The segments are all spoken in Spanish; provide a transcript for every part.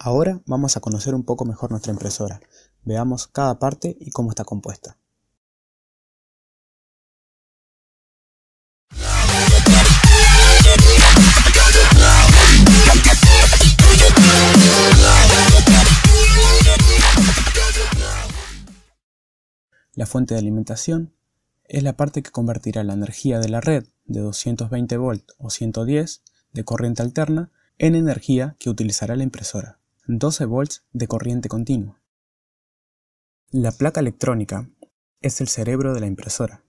Ahora vamos a conocer un poco mejor nuestra impresora. Veamos cada parte y cómo está compuesta. La fuente de alimentación es la parte que convertirá la energía de la red de 220 volt o 110 de corriente alterna en energía que utilizará la impresora. 12 volts de corriente continua. La placa electrónica es el cerebro de la impresora,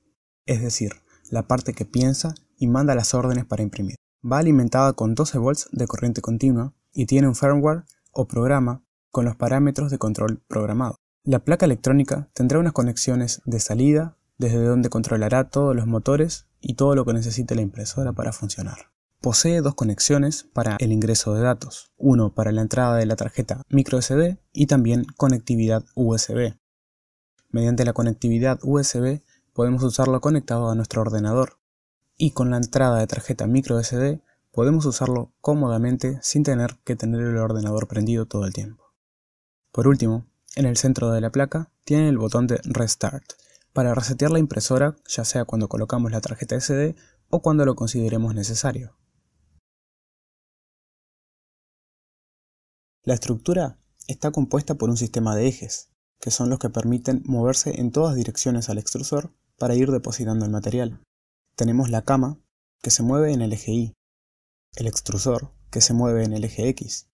es decir, la parte que piensa y manda las órdenes para imprimir. Va alimentada con 12 volts de corriente continua y tiene un firmware o programa con los parámetros de control programado. La placa electrónica tendrá unas conexiones de salida desde donde controlará todos los motores y todo lo que necesite la impresora para funcionar. Posee dos conexiones para el ingreso de datos, uno para la entrada de la tarjeta microSD y también conectividad USB. Mediante la conectividad USB podemos usarlo conectado a nuestro ordenador y con la entrada de tarjeta microSD podemos usarlo cómodamente sin tener que tener el ordenador prendido todo el tiempo. Por último, en el centro de la placa tiene el botón de Restart para resetear la impresora ya sea cuando colocamos la tarjeta SD o cuando lo consideremos necesario. La estructura está compuesta por un sistema de ejes, que son los que permiten moverse en todas direcciones al extrusor para ir depositando el material. Tenemos la cama, que se mueve en el eje Y, el extrusor, que se mueve en el eje X,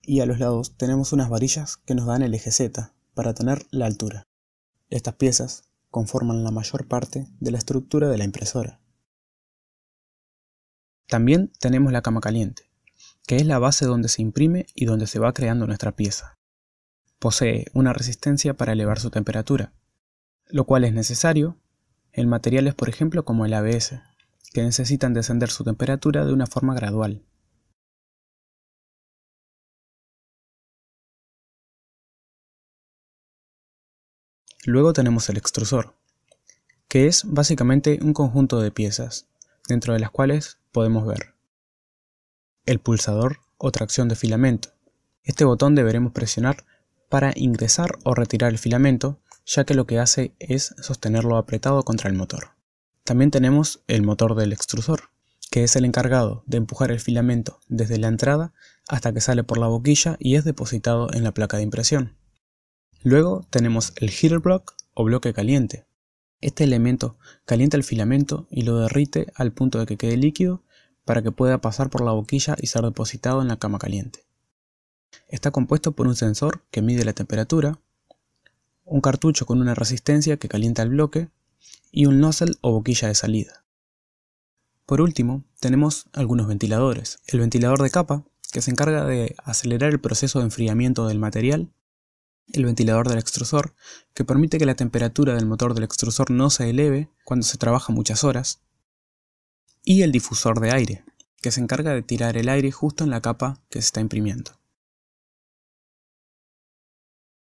y a los lados tenemos unas varillas que nos dan el eje Z, para tener la altura. Estas piezas conforman la mayor parte de la estructura de la impresora. También tenemos la cama caliente, que es la base donde se imprime y donde se va creando nuestra pieza. Posee una resistencia para elevar su temperatura, lo cual es necesario en materiales por ejemplo como el ABS, que necesitan descender su temperatura de una forma gradual. Luego tenemos el extrusor, que es básicamente un conjunto de piezas, dentro de las cuales podemos ver el pulsador o tracción de filamento. Este botón deberemos presionar para ingresar o retirar el filamento, ya que lo que hace es sostenerlo apretado contra el motor. También tenemos el motor del extrusor, que es el encargado de empujar el filamento desde la entrada hasta que sale por la boquilla y es depositado en la placa de impresión. Luego tenemos el heater block o bloque caliente. Este elemento calienta el filamento y lo derrite al punto de que quede líquido para que pueda pasar por la boquilla y ser depositado en la cama caliente. Está compuesto por un sensor que mide la temperatura, un cartucho con una resistencia que calienta el bloque y un nozzle o boquilla de salida. Por último, tenemos algunos ventiladores. El ventilador de capa, que se encarga de acelerar el proceso de enfriamiento del material. El ventilador del extrusor, que permite que la temperatura del motor del extrusor no se eleve cuando se trabaja muchas horas y el difusor de aire, que se encarga de tirar el aire justo en la capa que se está imprimiendo.